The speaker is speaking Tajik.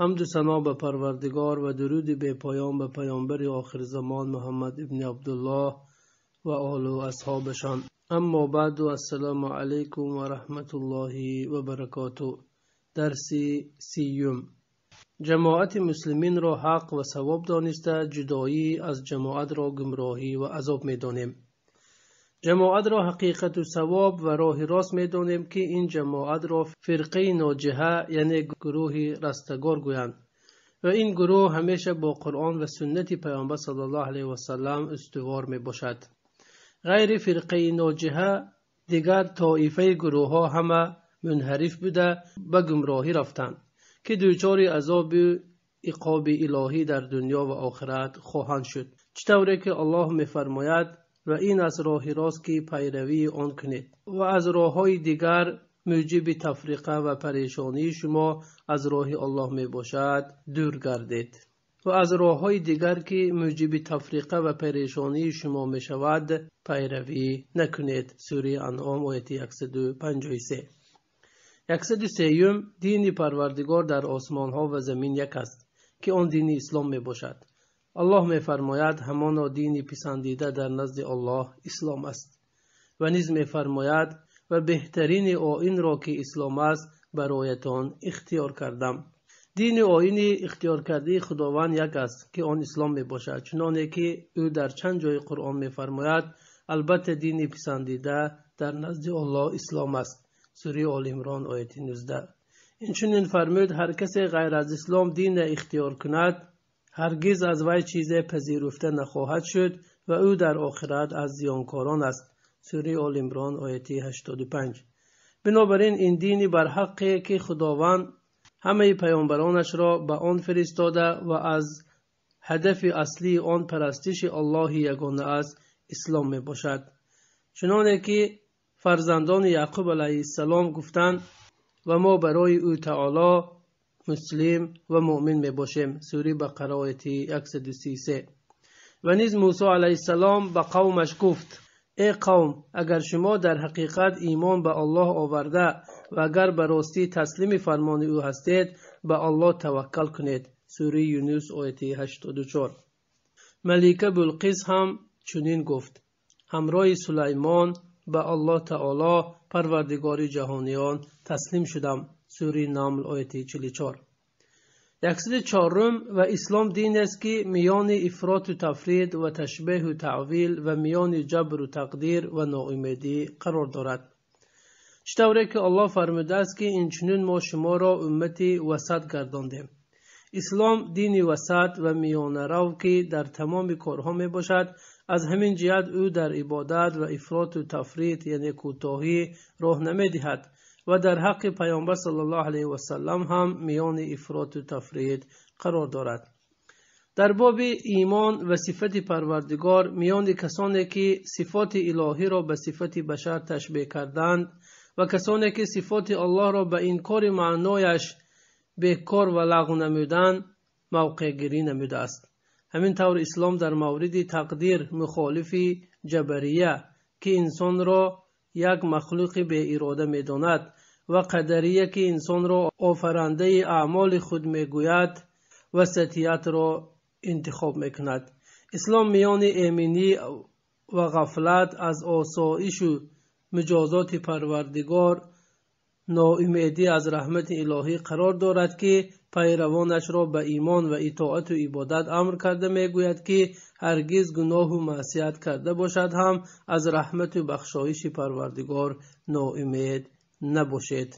حمد و سنا به پروردگار و درود به پایان به پیامبر آخر زمان محمد ابن عبدالله و آل و اصحابشان اما بعد و السلام علیکم و رحمت الله و برکاته درس سیوم جماعت مسلمین را حق و ثواب دانسته جدایی از جماعت را گمراهی و عذاب می دانیم ҷамоатро ҳақиқату савоб ва роҳи рост медонем ки ин ҷамоатро фирқаи ноҷиҳа яъне гурӯҳи растагор гӯянд ва ин гурӯҳ ҳамеша бо қуръон ва суннати паёмбар сал л васалам устувор мебошад ғайри фирқаи ноҷиҳа дигар тоифаи гурӯҳҳо ҳама мунҳариф буда ба гумроҳӣ рафтанд ки дучори азоби иқоби илоҳӣ дар дунё ва охират хоҳанд шуд чӣ тавре ки аллоҳ мефармояд ва ин аз роҳи рост ки пайравии он кунед ва аз роҳҳои дигар муҷиби тафриқа ва парешонии шумо аз роҳи оллоҳ мебошад дур гардед ва аз роҳҳои дигар ки муҷиби тафриқа ва парешонии шумо мешавад пайравӣ накунед сури анъом ояти 153 13 дини парвардигор дар осмонҳо ва замин як аст ки он дини ислом мебошад аллоҳ мефармояд ҳамоно дини писандида дар назди аллоҳ ислом аст ва низ мефармояд ва беҳтарини оинро ки ислом аст бароятон ихтиёр кардам дини оини ихтиёркардии худованд як аст ки он ислом мебошад чуноне ки ӯ дар чанд ҷои қуръон мефармояд албатта дини писандида дар назди аллоҳ ислом аст сури олимрон ояти нуздаҳ инчунин фармуд ҳар касе ғайр аз ислом дине ихтиёр кунад ҳаргиз аз вай чизе пазируфта нахоҳад шуд ва ӯ дар охират аз зиёнкорон аст сури олимрон ояти 85 бинобар ин ин дини барҳаққе ки худованд ҳамаи паёмбаронашро ба он фиристода ва аз ҳадафи аслии он парастиши аллоҳи ягона аст ислом мебошад чуноне ки фарзандони яъқуб алайҳиссалом гуфтанд ва мо барои ӯ таъоло муслим ва муъмин мебошем сури бақара ояти 133 ва низ мусо алайҳиссалом ба қавмаш гуфт э қавм агар шумо дар ҳақиқат имон ба оллоҳ оварда ва агар ба ростӣ таслими фармони ӯ ҳастед ба оллоҳ таваккал кунед сури юнус ояти 84 малика булқис ҳам чунин гуфт ҳамроҳи сулаймон ба аллоҳ таъоло парвардигори ҷаҳониён таслим шудам сури наml ояти 44 яксуди чорум ва ислом дин аст ки миёни ифроту тафрид ва ташбеҳу таъвил ва миёни ҷабру тақдир ва ноумедӣ қарор дорад чӣ тавре ки аллоҳ фармудааст ки инчунин мо шуморо уммати васат гардондем ислом дини васат ва миёнарав ки дар тамоми корҳо мебошад аз ҳамин ҷиҳат ӯ дар ибодат ва ифроту тафрид яъне кӯтоҳӣ роҳ намедиҳад و در حق پیامبر صلی الله علیه و سلم هم میان افراد و تفرید قرار دارد. در باب ایمان و صفت پروردگار میان کسانی که صفات الهی را به صفت بشر تشبیه کردند و کسانی که صفات الله را به این کار معنایش بهکار و لغو نمودند موقع گیری نموده است. همین طور اسلام در مورد تقدیر مخالف جبریه که انسان را یک مخلوق به اراده می داند و قدریه که انسان را آفرنده اعمال خود می گوید ستیت را انتخاب می کند اسلام میان امینی و غفلت از آسایش و مجازات پروردگار ноумедӣ аз раҳмати илоҳӣ қарор дорад ки пайравонашро ба имон ва итоату ибодат амр карда мегӯяд ки ҳаргиз гуноҳу маъсият карда бошад ҳам аз раҳмату бахшоиши парвардигор ноумед набошед